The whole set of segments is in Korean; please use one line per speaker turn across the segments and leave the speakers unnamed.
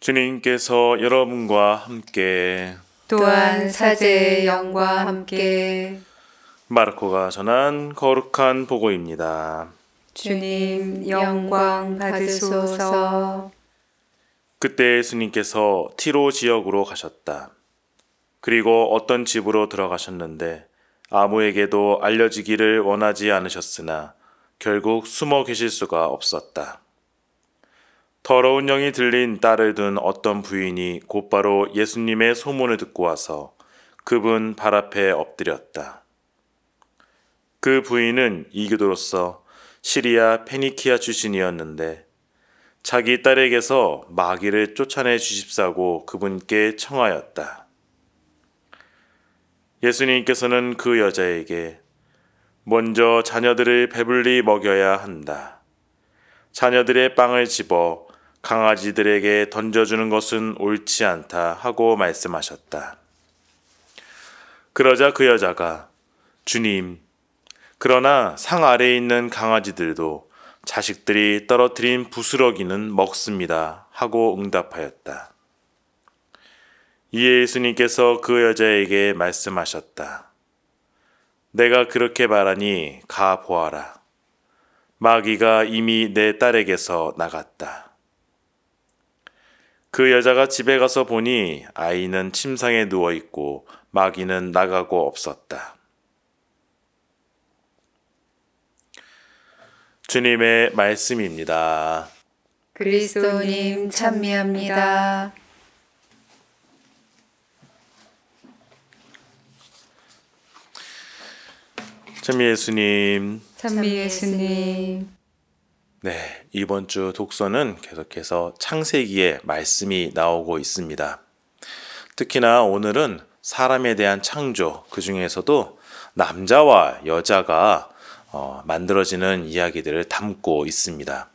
주님께서 여러분과 함께 또한 사제의 영과 함께 마르코가 전한 거룩한 보고입니다. 주님 영광 받으소서. 그때 예수님께서 티로 지역으로 가셨다. 그리고 어떤 집으로 들어가셨는데 아무에게도 알려지기를 원하지 않으셨으나 결국 숨어 계실 수가 없었다. 더러운 영이 들린 딸을 둔 어떤 부인이 곧바로 예수님의 소문을 듣고 와서 그분 발 앞에 엎드렸다. 그 부인은 이교도로서 시리아 페니키아 출신이었는데 자기 딸에게서 마귀를 쫓아내 주십사고 그분께 청하였다. 예수님께서는 그 여자에게 먼저 자녀들을 배불리 먹여야 한다. 자녀들의 빵을 집어 강아지들에게 던져주는 것은 옳지 않다 하고 말씀하셨다. 그러자 그 여자가 주님, 그러나 상 아래에 있는 강아지들도 자식들이 떨어뜨린 부스러기는 먹습니다 하고 응답하였다. 이에 예수님께서 그 여자에게 말씀하셨다. 내가 그렇게 말하니 가 보아라. 마귀가 이미 내 딸에게서 나갔다. 그 여자가 집에 가서 보니 아이는 침상에 누워 있고 마귀는 나가고 없었다. 주님의 말씀입니다. 그리스도님 찬미합니다. 찬미 예수님. 찬미 예수님. 네, 이번 주 독서는 계속해서 창세기의 말씀이 나오고 있습니다. 특히나 오늘은 사람에 대한 창조, 그 중에서도 남자와 여자가 어, 만들어지는 이야기들을 담고 있습니다.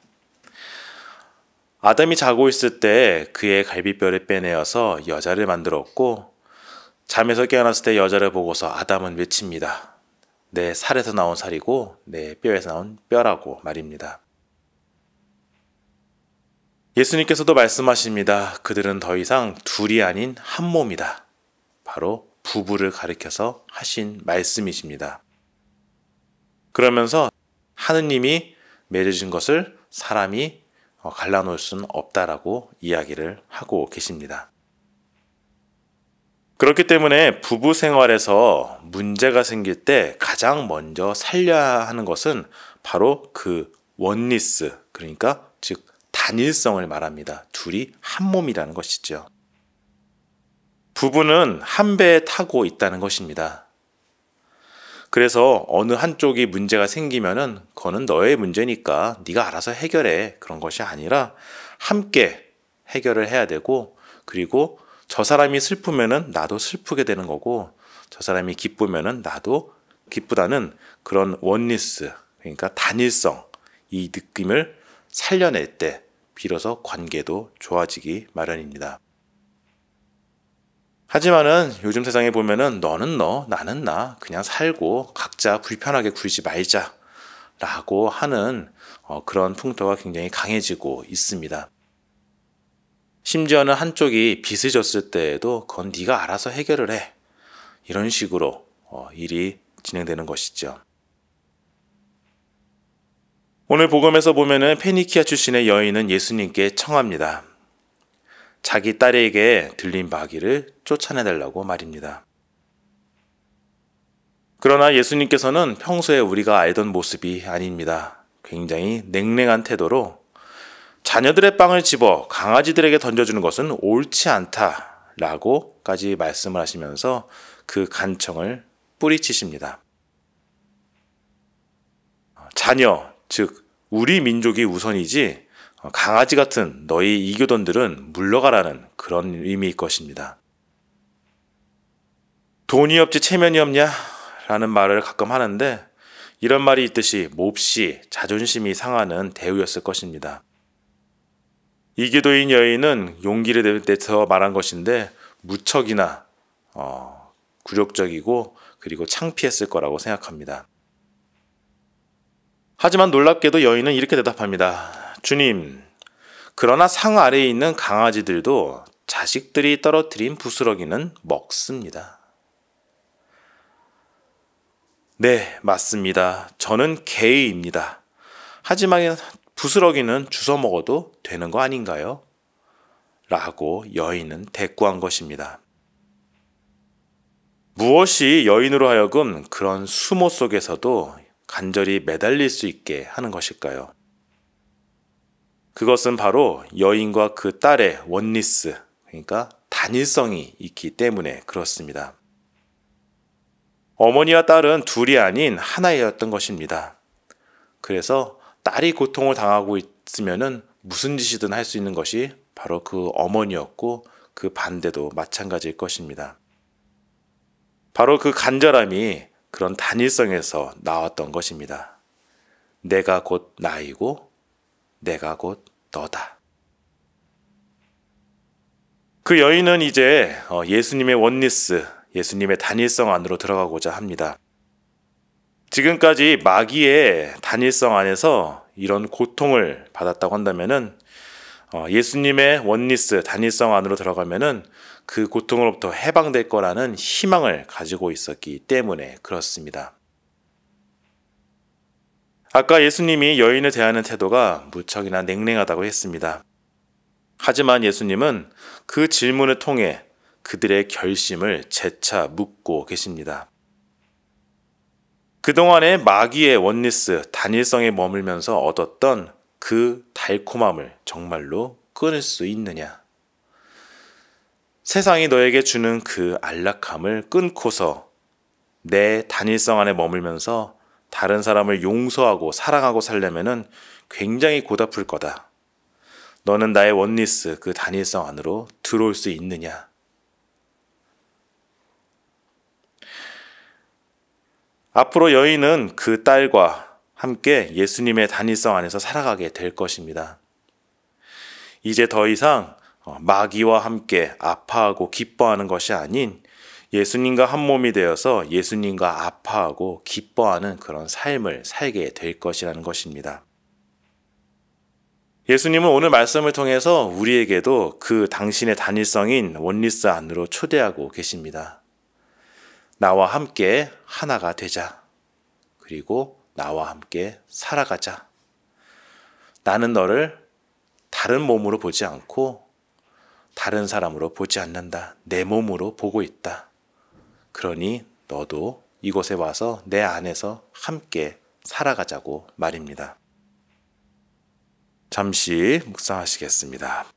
아담이 자고 있을 때 그의 갈비뼈를 빼내어서 여자를 만들었고 잠에서 깨어났을 때 여자를 보고서 아담은 외칩니다. 내 살에서 나온 살이고 내 뼈에서 나온 뼈라고 말입니다. 예수님께서도 말씀하십니다. 그들은 더 이상 둘이 아닌 한 몸이다. 바로 부부를 가리켜서 하신 말씀이십니다. 그러면서 하느님이 맺으신 것을 사람이 어, 갈라놓을 수는 없다라고 이야기를 하고 계십니다. 그렇기 때문에 부부 생활에서 문제가 생길 때 가장 먼저 살려야 하는 것은 바로 그 원리스, 그러니까 즉 단일성을 말합니다. 둘이 한 몸이라는 것이죠. 부부는 한 배에 타고 있다는 것입니다. 그래서 어느 한쪽이 문제가 생기면은 그거는 너의 문제니까 네가 알아서 해결해 그런 것이 아니라 함께 해결을 해야 되고 그리고 저 사람이 슬프면은 나도 슬프게 되는 거고 저 사람이 기쁘면은 나도 기쁘다는 그런 원리스 그러니까 단일성 이 느낌을 살려낼 때 비로소 관계도 좋아지기 마련입니다. 하지만은 요즘 세상에 보면은 너는 너, 나는 나, 그냥 살고 각자 불편하게 굴지 말자. 라고 하는 어, 그런 풍토가 굉장히 강해지고 있습니다. 심지어는 한쪽이 빚을 졌을 때에도 그건 네가 알아서 해결을 해. 이런 식으로 어, 일이 진행되는 것이죠. 오늘 복음에서 보면은 페니키아 출신의 여인은 예수님께 청합니다. 자기 딸에게 들린 바귀를 쫓아내달라고 말입니다. 그러나 예수님께서는 평소에 우리가 알던 모습이 아닙니다. 굉장히 냉랭한 태도로 자녀들의 빵을 집어 강아지들에게 던져주는 것은 옳지 않다라고까지 말씀을 하시면서 그 간청을 뿌리치십니다. 자녀, 즉, 우리 민족이 우선이지 어, 강아지 같은 너희 이교던들은 물러가라는 그런 의미일 것입니다. 돈이 없지 체면이 없냐? 라는 말을 가끔 하는데 이런 말이 있듯이 몹시 자존심이 상하는 대우였을 것입니다. 이교도인 여인은 용기를 내서 말한 것인데 무척이나 어, 굴욕적이고 그리고 창피했을 거라고 생각합니다. 하지만 놀랍게도 여인은 이렇게 대답합니다. 주님, 그러나 상 아래에 있는 강아지들도 자식들이 떨어뜨린 부스러기는 먹습니다. 네, 맞습니다. 저는 개입니다. 하지만 부스러기는 주워 먹어도 되는 거 아닌가요? 라고 여인은 대꾸한 것입니다. 무엇이 여인으로 하여금 그런 수모 속에서도 간절히 매달릴 수 있게 하는 것일까요? 그것은 바로 여인과 그 딸의 원리스, 그러니까 단일성이 있기 때문에 그렇습니다. 어머니와 딸은 둘이 아닌 하나였던 것입니다. 그래서 딸이 고통을 당하고 있으면 무슨 짓이든 할 수 있는 것이 바로 그 어머니였고 그 반대도 마찬가지일 것입니다. 바로 그 간절함이 그런 단일성에서 나왔던 것입니다. 내가 곧 나이고 내가 곧 너다. 그 여인은 이제 어, 예수님의 원리스, 예수님의 단일성 안으로 들어가고자 합니다. 지금까지 마귀의 단일성 안에서 이런 고통을 받았다고 한다면 어, 예수님의 원리스 단일성 안으로 들어가면 그 고통으로부터 해방될 거라는 희망을 가지고 있었기 때문에 그렇습니다. 아까 예수님이 여인을 대하는 태도가 무척이나 냉랭하다고 했습니다. 하지만 예수님은 그 질문을 통해 그들의 결심을 재차 묻고 계십니다. 그동안의 마귀의 원리스, 단일성에 머물면서 얻었던 그 달콤함을 정말로 끊을 수 있느냐? 세상이 너에게 주는 그 안락함을 끊고서 내 단일성 안에 머물면서 다른 사람을 용서하고 사랑하고 살려면 굉장히 고다풀 거다. 너는 나의 원리스 그 단일성 안으로 들어올 수 있느냐? 앞으로 여인은 그 딸과 함께 예수님의 단일성 안에서 살아가게 될 것입니다. 이제 더 이상 어, 마귀와 함께 아파하고 기뻐하는 것이 아닌 예수님과 한 몸이 되어서 예수님과 아파하고 기뻐하는 그런 삶을 살게 될 것이라는 것입니다. 예수님은 오늘 말씀을 통해서 우리에게도 그 당신의 단일성인 원리스 안으로 초대하고 계십니다. 나와 함께 하나가 되자. 그리고 나와 함께 살아가자. 나는 너를 다른 몸으로 보지 않고 다른 사람으로 보지 않는다. 내 몸으로 보고 있다. 그러니 너도 이곳에 와서 내 안에서 함께 살아가자고 말입니다. 잠시 묵상하시겠습니다.